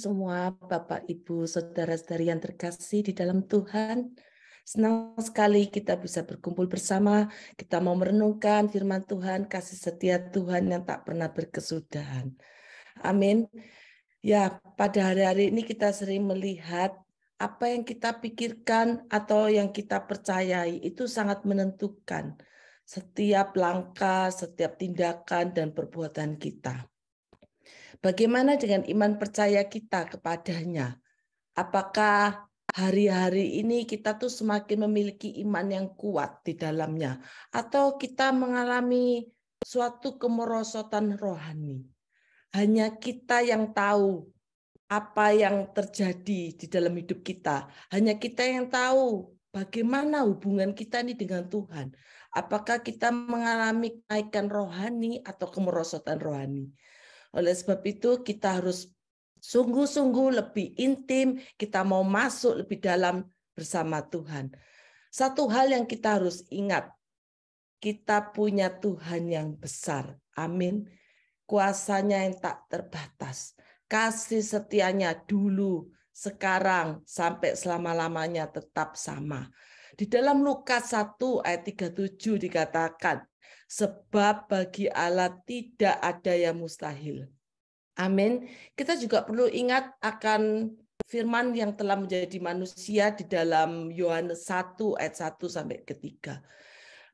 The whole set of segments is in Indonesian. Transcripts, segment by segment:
semua Bapak, Ibu, Saudara-saudari yang terkasih di dalam Tuhan. Senang sekali kita bisa berkumpul bersama, kita mau merenungkan firman Tuhan, kasih setia Tuhan yang tak pernah berkesudahan. Amin. Ya, pada hari-hari ini kita sering melihat apa yang kita pikirkan atau yang kita percayai itu sangat menentukan setiap langkah, setiap tindakan dan perbuatan kita. Bagaimana dengan iman percaya kita kepadanya? Apakah hari-hari ini kita tuh semakin memiliki iman yang kuat di dalamnya atau kita mengalami suatu kemerosotan rohani? Hanya kita yang tahu apa yang terjadi di dalam hidup kita. Hanya kita yang tahu bagaimana hubungan kita ini dengan Tuhan. Apakah kita mengalami kenaikan rohani atau kemerosotan rohani? Oleh sebab itu kita harus sungguh-sungguh lebih intim, kita mau masuk lebih dalam bersama Tuhan. Satu hal yang kita harus ingat, kita punya Tuhan yang besar. Amin. Kuasanya yang tak terbatas. Kasih setianya dulu, sekarang, sampai selama-lamanya tetap sama. Di dalam Lukas 1 ayat 37 dikatakan, Sebab bagi Allah tidak ada yang mustahil. Amin. Kita juga perlu ingat akan firman yang telah menjadi manusia di dalam Yohanes 1 ayat 1 sampai ketiga.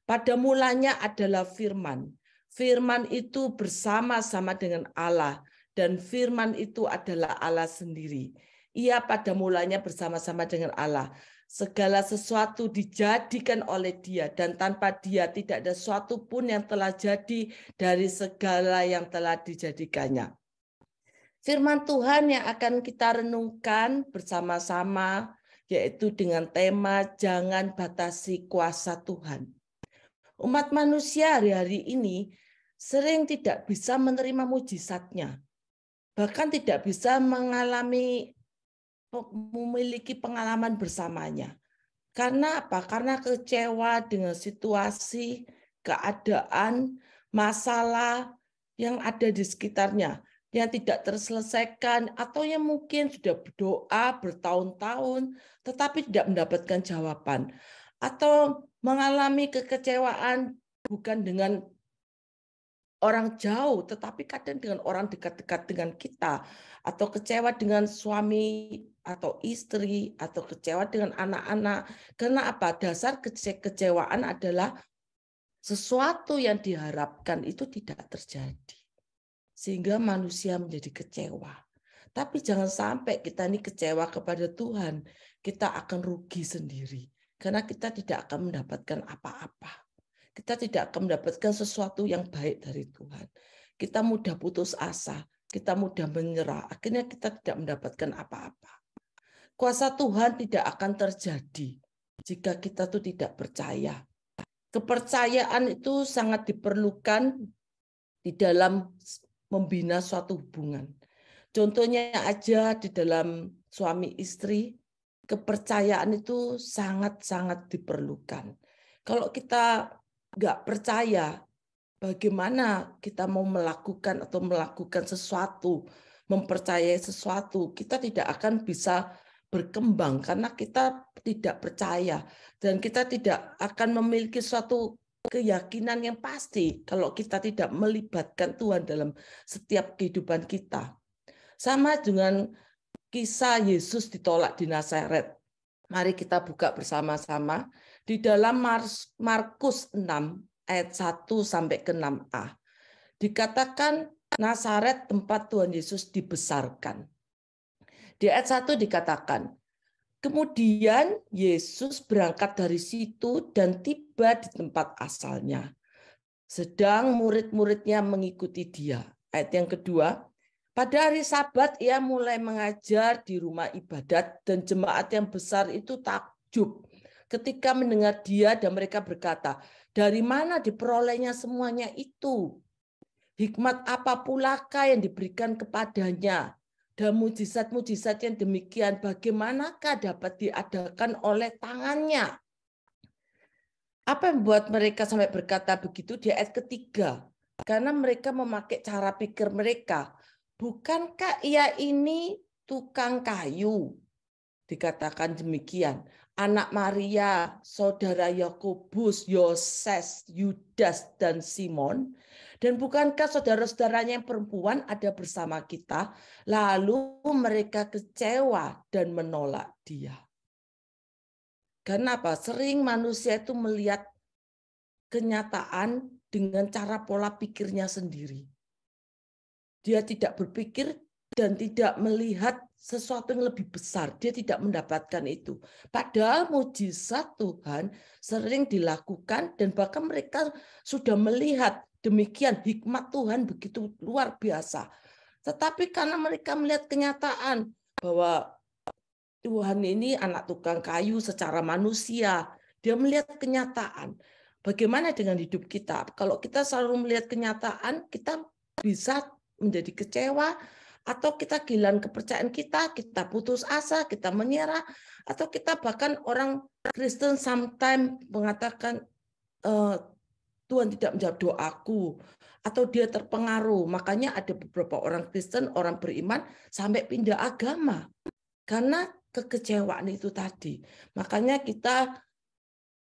Pada mulanya adalah firman. Firman itu bersama-sama dengan Allah dan firman itu adalah Allah sendiri. Ia pada mulanya bersama-sama dengan Allah segala sesuatu dijadikan oleh Dia dan tanpa Dia tidak ada sesuatu pun yang telah jadi dari segala yang telah dijadikannya. Firman Tuhan yang akan kita renungkan bersama-sama yaitu dengan tema jangan batasi kuasa Tuhan. Umat manusia hari-hari ini sering tidak bisa menerima mujizatnya. Bahkan tidak bisa mengalami memiliki pengalaman bersamanya. Karena apa? Karena kecewa dengan situasi, keadaan, masalah yang ada di sekitarnya yang tidak terselesaikan atau yang mungkin sudah berdoa bertahun-tahun tetapi tidak mendapatkan jawaban atau mengalami kekecewaan bukan dengan orang jauh tetapi kadang dengan orang dekat-dekat dengan kita atau kecewa dengan suami atau istri atau kecewa dengan anak-anak. Karena apa? Dasar kece kecewaan adalah sesuatu yang diharapkan itu tidak terjadi. Sehingga manusia menjadi kecewa. Tapi jangan sampai kita ini kecewa kepada Tuhan, kita akan rugi sendiri karena kita tidak akan mendapatkan apa-apa. Kita tidak akan mendapatkan sesuatu yang baik dari Tuhan. Kita mudah putus asa, kita mudah menyerah, akhirnya kita tidak mendapatkan apa-apa. Kuasa Tuhan tidak akan terjadi jika kita tuh tidak percaya. Kepercayaan itu sangat diperlukan di dalam membina suatu hubungan. Contohnya aja di dalam suami istri, kepercayaan itu sangat-sangat diperlukan. Kalau kita nggak percaya, bagaimana kita mau melakukan atau melakukan sesuatu, mempercayai sesuatu, kita tidak akan bisa berkembang karena kita tidak percaya dan kita tidak akan memiliki suatu keyakinan yang pasti kalau kita tidak melibatkan Tuhan dalam setiap kehidupan kita. Sama dengan kisah Yesus ditolak di Nazaret. Mari kita buka bersama-sama di dalam Markus 6 ayat 1 sampai ke 6a. Dikatakan Nazaret tempat Tuhan Yesus dibesarkan di ayat 1 dikatakan, Kemudian Yesus berangkat dari situ dan tiba di tempat asalnya. Sedang murid-muridnya mengikuti dia. Ayat yang kedua, pada hari sabat ia mulai mengajar di rumah ibadat dan jemaat yang besar itu takjub ketika mendengar dia dan mereka berkata, dari mana diperolehnya semuanya itu? Hikmat apa pulakah yang diberikan kepadanya dan mujizat-mujizat yang demikian bagaimanakah dapat diadakan oleh tangannya? Apa yang membuat mereka sampai berkata begitu di ayat ketiga? Karena mereka memakai cara pikir mereka. Bukankah ia ini tukang kayu? Dikatakan demikian anak Maria, saudara Yakobus, Yoses, Yudas, dan Simon. Dan bukankah saudara-saudaranya yang perempuan ada bersama kita? Lalu mereka kecewa dan menolak dia. Kenapa? Sering manusia itu melihat kenyataan dengan cara pola pikirnya sendiri. Dia tidak berpikir dan tidak melihat sesuatu yang lebih besar. Dia tidak mendapatkan itu. Padahal mujizat Tuhan sering dilakukan dan bahkan mereka sudah melihat demikian hikmat Tuhan begitu luar biasa. Tetapi karena mereka melihat kenyataan bahwa Tuhan ini anak tukang kayu secara manusia, dia melihat kenyataan. Bagaimana dengan hidup kita? Kalau kita selalu melihat kenyataan, kita bisa menjadi kecewa, atau kita kehilangan kepercayaan kita, kita putus asa, kita menyerah, atau kita bahkan orang Kristen sometimes mengatakan eh, Tuhan tidak menjawab doaku, atau dia terpengaruh. Makanya ada beberapa orang Kristen, orang beriman sampai pindah agama karena kekecewaan itu tadi. Makanya kita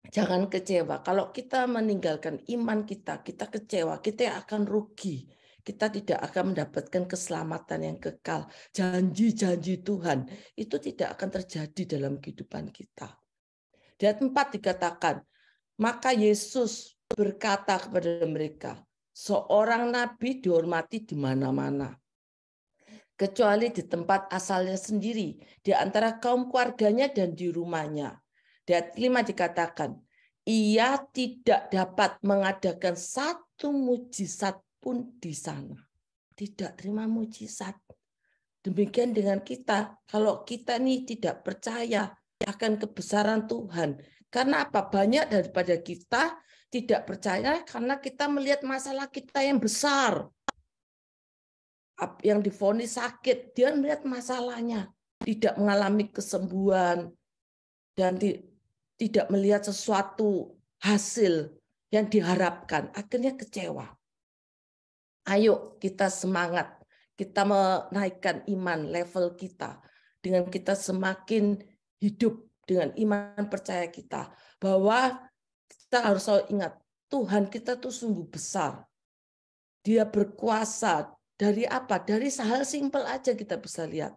jangan kecewa. Kalau kita meninggalkan iman kita, kita kecewa, kita akan rugi kita tidak akan mendapatkan keselamatan yang kekal. Janji-janji Tuhan itu tidak akan terjadi dalam kehidupan kita. Di ayat 4 dikatakan, maka Yesus berkata kepada mereka, seorang nabi dihormati di mana-mana. Kecuali di tempat asalnya sendiri, di antara kaum keluarganya dan di rumahnya. Di ayat 5 dikatakan, ia tidak dapat mengadakan satu mujizat pun di sana. Tidak terima mujizat. Demikian dengan kita. Kalau kita nih tidak percaya akan kebesaran Tuhan. Karena apa? Banyak daripada kita tidak percaya karena kita melihat masalah kita yang besar. Yang difonis sakit, dia melihat masalahnya. Tidak mengalami kesembuhan. Dan tidak melihat sesuatu hasil yang diharapkan. Akhirnya kecewa. Ayo kita semangat, kita menaikkan iman level kita dengan kita semakin hidup dengan iman percaya kita bahwa kita harus selalu ingat Tuhan kita tuh sungguh besar. Dia berkuasa dari apa? Dari hal simpel aja kita bisa lihat.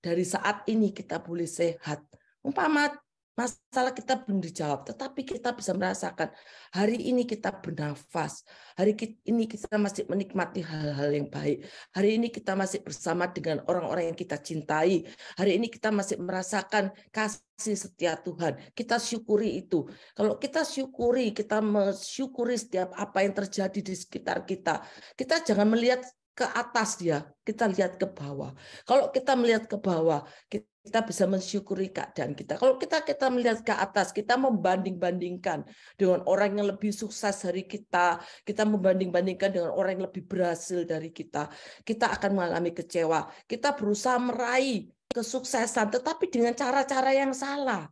Dari saat ini kita boleh sehat. Umpama Masalah kita belum dijawab, tetapi kita bisa merasakan hari ini kita bernafas, hari ini kita masih menikmati hal-hal yang baik, hari ini kita masih bersama dengan orang-orang yang kita cintai, hari ini kita masih merasakan kasih setia Tuhan. Kita syukuri itu. Kalau kita syukuri, kita mensyukuri setiap apa yang terjadi di sekitar kita. Kita jangan melihat ke atas dia, kita lihat ke bawah. Kalau kita melihat ke bawah, kita bisa mensyukuri keadaan kita. Kalau kita kita melihat ke atas, kita membanding-bandingkan dengan orang yang lebih sukses dari kita, kita membanding-bandingkan dengan orang yang lebih berhasil dari kita. Kita akan mengalami kecewa. Kita berusaha meraih kesuksesan tetapi dengan cara-cara yang salah.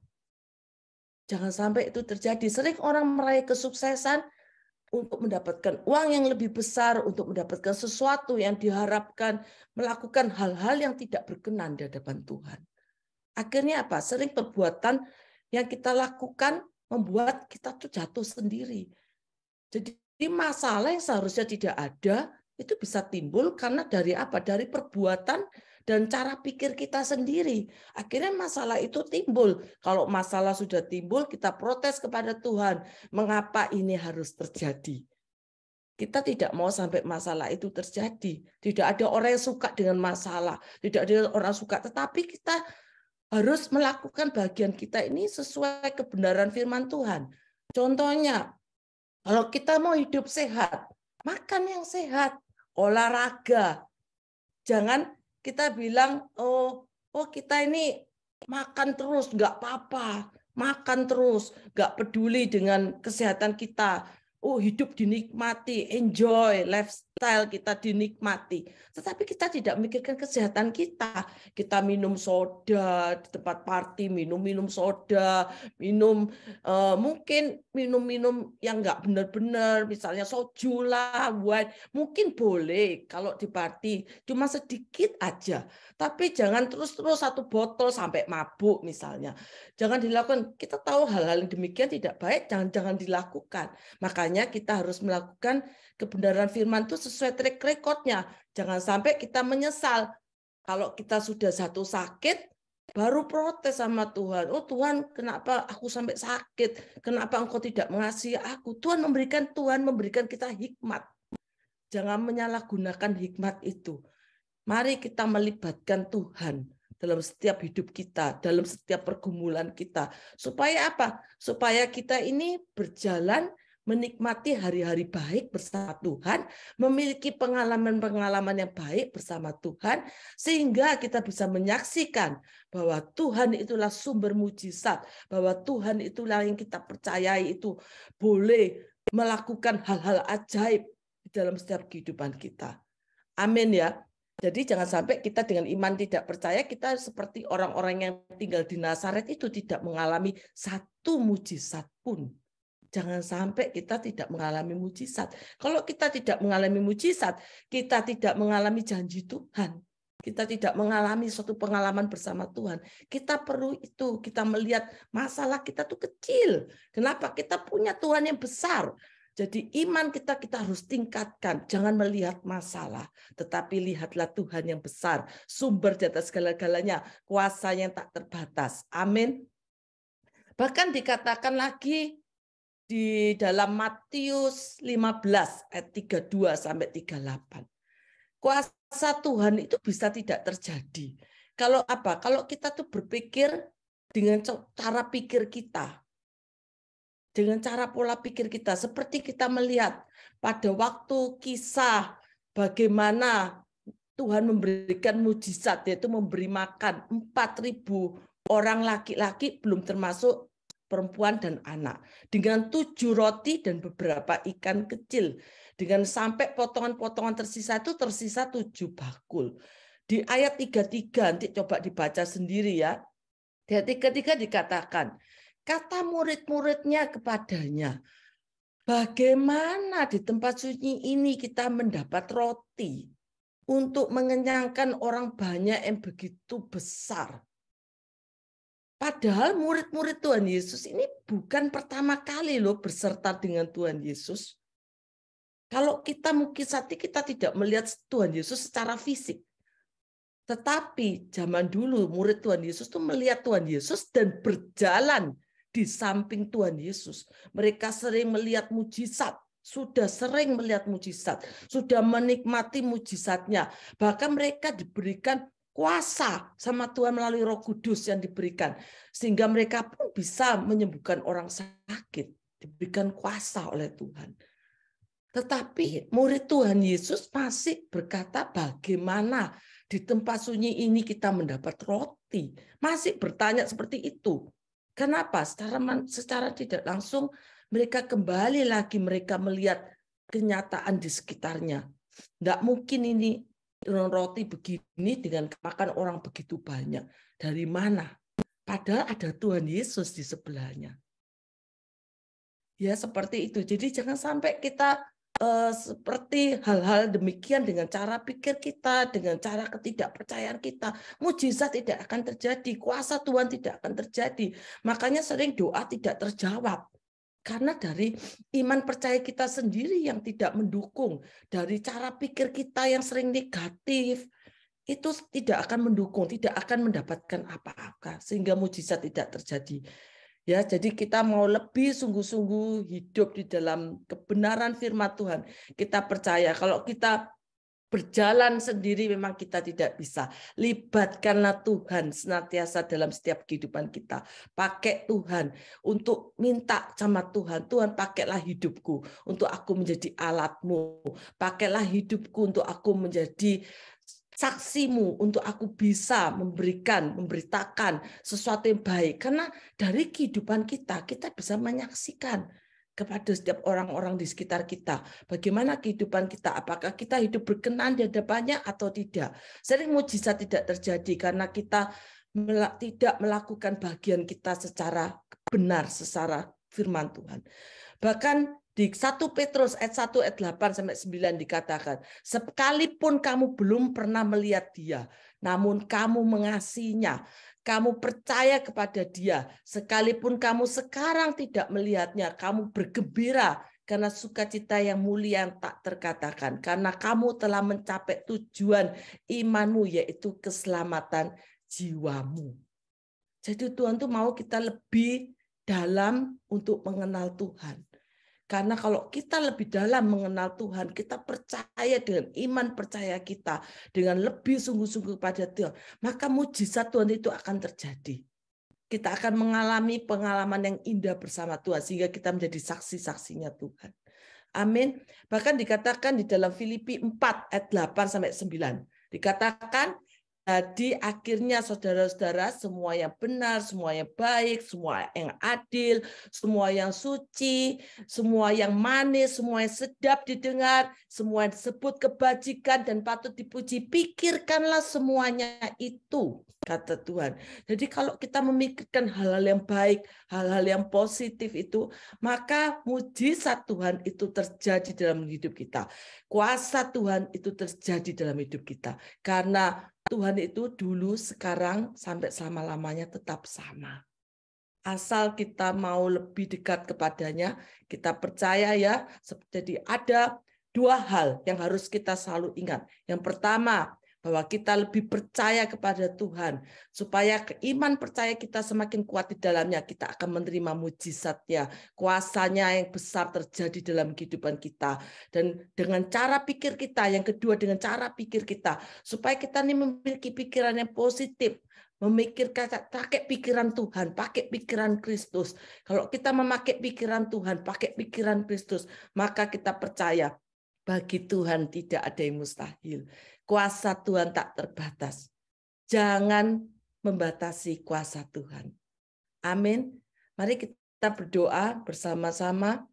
Jangan sampai itu terjadi. Sering orang meraih kesuksesan untuk mendapatkan uang yang lebih besar, untuk mendapatkan sesuatu yang diharapkan, melakukan hal-hal yang tidak berkenan di hadapan Tuhan. Akhirnya apa? Sering perbuatan yang kita lakukan membuat kita tuh jatuh sendiri. Jadi masalah yang seharusnya tidak ada itu bisa timbul karena dari apa? Dari perbuatan dan cara pikir kita sendiri. Akhirnya masalah itu timbul. Kalau masalah sudah timbul, kita protes kepada Tuhan. Mengapa ini harus terjadi? Kita tidak mau sampai masalah itu terjadi. Tidak ada orang yang suka dengan masalah. Tidak ada orang suka. Tetapi kita harus melakukan bagian kita ini sesuai kebenaran firman Tuhan. Contohnya, kalau kita mau hidup sehat, makan yang sehat, olahraga. Jangan kita bilang oh oh kita ini makan terus nggak apa-apa makan terus nggak peduli dengan kesehatan kita oh hidup dinikmati enjoy life lifestyle kita dinikmati. Tetapi kita tidak memikirkan kesehatan kita. Kita minum soda di tempat party, minum-minum soda, minum uh, mungkin minum-minum yang nggak benar-benar, misalnya soju lah, wine. Mungkin boleh kalau di party, cuma sedikit aja. Tapi jangan terus-terus satu botol sampai mabuk misalnya. Jangan dilakukan. Kita tahu hal-hal yang demikian tidak baik, jangan-jangan dilakukan. Makanya kita harus melakukan kebenaran firman itu sesuai track recordnya. Jangan sampai kita menyesal. Kalau kita sudah satu sakit, baru protes sama Tuhan. Oh Tuhan, kenapa aku sampai sakit? Kenapa engkau tidak mengasihi aku? Tuhan memberikan Tuhan memberikan kita hikmat. Jangan menyalahgunakan hikmat itu. Mari kita melibatkan Tuhan dalam setiap hidup kita, dalam setiap pergumulan kita. Supaya apa? Supaya kita ini berjalan menikmati hari-hari baik bersama Tuhan, memiliki pengalaman-pengalaman yang baik bersama Tuhan, sehingga kita bisa menyaksikan bahwa Tuhan itulah sumber mujizat, bahwa Tuhan itulah yang kita percayai itu boleh melakukan hal-hal ajaib di dalam setiap kehidupan kita. Amin ya. Jadi jangan sampai kita dengan iman tidak percaya kita seperti orang-orang yang tinggal di Nazaret itu tidak mengalami satu mujizat pun jangan sampai kita tidak mengalami mujizat. Kalau kita tidak mengalami mujizat, kita tidak mengalami janji Tuhan. Kita tidak mengalami suatu pengalaman bersama Tuhan. Kita perlu itu, kita melihat masalah kita tuh kecil. Kenapa? Kita punya Tuhan yang besar. Jadi iman kita kita harus tingkatkan. Jangan melihat masalah, tetapi lihatlah Tuhan yang besar, sumber di atas segala-galanya, kuasa yang tak terbatas. Amin. Bahkan dikatakan lagi di dalam Matius 15 ayat 32 sampai 38. Kuasa Tuhan itu bisa tidak terjadi. Kalau apa? Kalau kita tuh berpikir dengan cara pikir kita. Dengan cara pola pikir kita seperti kita melihat pada waktu kisah bagaimana Tuhan memberikan mujizat yaitu memberi makan 4000 orang laki-laki belum termasuk perempuan dan anak, dengan tujuh roti dan beberapa ikan kecil, dengan sampai potongan-potongan tersisa itu tersisa tujuh bakul. Di ayat 33, nanti coba dibaca sendiri ya. Di ayat 33 dikatakan, kata murid-muridnya kepadanya, bagaimana di tempat suci ini kita mendapat roti untuk mengenyangkan orang banyak yang begitu besar. Padahal murid-murid Tuhan Yesus ini bukan pertama kali loh berserta dengan Tuhan Yesus. Kalau kita mungkin saat ini kita tidak melihat Tuhan Yesus secara fisik. Tetapi zaman dulu murid Tuhan Yesus tuh melihat Tuhan Yesus dan berjalan di samping Tuhan Yesus. Mereka sering melihat mujizat, sudah sering melihat mujizat, sudah menikmati mujizatnya. Bahkan mereka diberikan kuasa sama Tuhan melalui Roh Kudus yang diberikan sehingga mereka pun bisa menyembuhkan orang sakit diberikan kuasa oleh Tuhan. Tetapi murid Tuhan Yesus masih berkata bagaimana di tempat sunyi ini kita mendapat roti. Masih bertanya seperti itu. Kenapa? Secara, secara tidak langsung mereka kembali lagi mereka melihat kenyataan di sekitarnya. Tidak mungkin ini roti begini dengan makan orang begitu banyak. Dari mana? Padahal ada Tuhan Yesus di sebelahnya. Ya seperti itu. Jadi jangan sampai kita uh, seperti hal-hal demikian dengan cara pikir kita, dengan cara ketidakpercayaan kita. Mujizat tidak akan terjadi, kuasa Tuhan tidak akan terjadi. Makanya sering doa tidak terjawab karena dari iman percaya kita sendiri yang tidak mendukung, dari cara pikir kita yang sering negatif, itu tidak akan mendukung, tidak akan mendapatkan apa-apa sehingga mujizat tidak terjadi. Ya, jadi kita mau lebih sungguh-sungguh hidup di dalam kebenaran firman Tuhan. Kita percaya kalau kita berjalan sendiri memang kita tidak bisa. Libatkanlah Tuhan senantiasa dalam setiap kehidupan kita. Pakai Tuhan untuk minta sama Tuhan. Tuhan pakailah hidupku untuk aku menjadi alatmu. Pakailah hidupku untuk aku menjadi saksimu untuk aku bisa memberikan, memberitakan sesuatu yang baik. Karena dari kehidupan kita, kita bisa menyaksikan kepada setiap orang-orang di sekitar kita. Bagaimana kehidupan kita? Apakah kita hidup berkenan di hadapannya atau tidak? Sering mujizat tidak terjadi karena kita tidak melakukan bagian kita secara benar, secara firman Tuhan. Bahkan di 1 Petrus ayat 1 ayat 8 sampai 9 dikatakan, sekalipun kamu belum pernah melihat dia, namun kamu mengasihinya, kamu percaya kepada dia, sekalipun kamu sekarang tidak melihatnya, kamu bergembira karena sukacita yang mulia yang tak terkatakan, karena kamu telah mencapai tujuan imanmu yaitu keselamatan jiwamu. Jadi Tuhan tuh mau kita lebih dalam untuk mengenal Tuhan. Karena kalau kita lebih dalam mengenal Tuhan, kita percaya dengan iman percaya kita, dengan lebih sungguh-sungguh pada Tuhan, maka mujizat Tuhan itu akan terjadi. Kita akan mengalami pengalaman yang indah bersama Tuhan, sehingga kita menjadi saksi-saksinya Tuhan. Amin. Bahkan dikatakan di dalam Filipi 4 ayat 8 sampai 9. Dikatakan jadi akhirnya saudara-saudara semua yang benar, semua yang baik, semua yang adil, semua yang suci, semua yang manis, semua yang sedap didengar, semua yang disebut kebajikan dan patut dipuji, pikirkanlah semuanya itu, kata Tuhan. Jadi kalau kita memikirkan hal-hal yang baik, hal-hal yang positif itu, maka mujizat Tuhan itu terjadi dalam hidup kita. Kuasa Tuhan itu terjadi dalam hidup kita. Karena Tuhan itu dulu, sekarang, sampai selama-lamanya tetap sama. Asal kita mau lebih dekat kepadanya, kita percaya ya, jadi ada dua hal yang harus kita selalu ingat. Yang pertama, bahwa kita lebih percaya kepada Tuhan supaya iman percaya kita semakin kuat di dalamnya kita akan menerima mujizatnya kuasanya yang besar terjadi dalam kehidupan kita dan dengan cara pikir kita yang kedua dengan cara pikir kita supaya kita ini memiliki pikiran yang positif memikirkan pakai pikiran Tuhan, pakai pikiran Kristus. Kalau kita memakai pikiran Tuhan, pakai pikiran Kristus, maka kita percaya bagi Tuhan tidak ada yang mustahil. Kuasa Tuhan tak terbatas. Jangan membatasi kuasa Tuhan. Amin. Mari kita berdoa bersama-sama.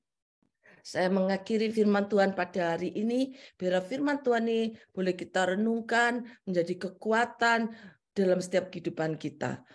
Saya mengakhiri firman Tuhan pada hari ini. Biar firman Tuhan ini boleh kita renungkan, menjadi kekuatan dalam setiap kehidupan kita.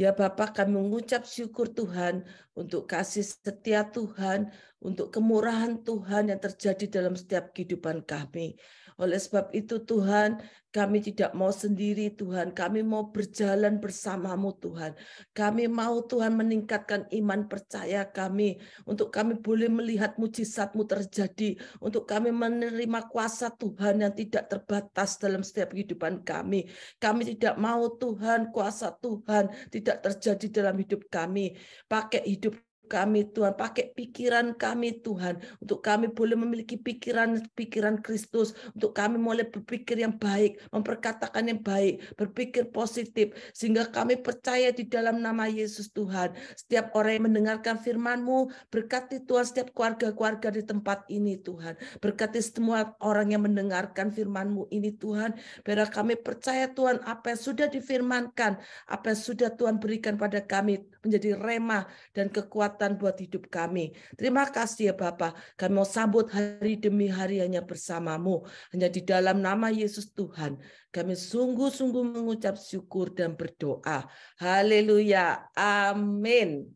Ya Bapak kami mengucap syukur Tuhan untuk kasih setia Tuhan, untuk kemurahan Tuhan yang terjadi dalam setiap kehidupan kami. Oleh sebab itu Tuhan, kami tidak mau sendiri Tuhan, kami mau berjalan bersamamu Tuhan. Kami mau Tuhan meningkatkan iman percaya kami, untuk kami boleh melihat mujizatmu terjadi, untuk kami menerima kuasa Tuhan yang tidak terbatas dalam setiap kehidupan kami. Kami tidak mau Tuhan, kuasa Tuhan tidak terjadi dalam hidup kami. Pakai hidup kami Tuhan, pakai pikiran kami Tuhan, untuk kami boleh memiliki pikiran-pikiran Kristus, untuk kami boleh berpikir yang baik, memperkatakan yang baik, berpikir positif, sehingga kami percaya di dalam nama Yesus Tuhan. Setiap orang yang mendengarkan firman-Mu, berkati Tuhan setiap keluarga-keluarga di tempat ini Tuhan, berkati semua orang yang mendengarkan firman-Mu ini Tuhan, biar kami percaya Tuhan apa yang sudah difirmankan, apa yang sudah Tuhan berikan pada kami menjadi remah dan kekuatan kekuatan buat hidup kami. Terima kasih ya Bapa. Kami mau sambut hari demi hari hanya bersamamu. Hanya di dalam nama Yesus Tuhan. Kami sungguh-sungguh mengucap syukur dan berdoa. Haleluya. Amin.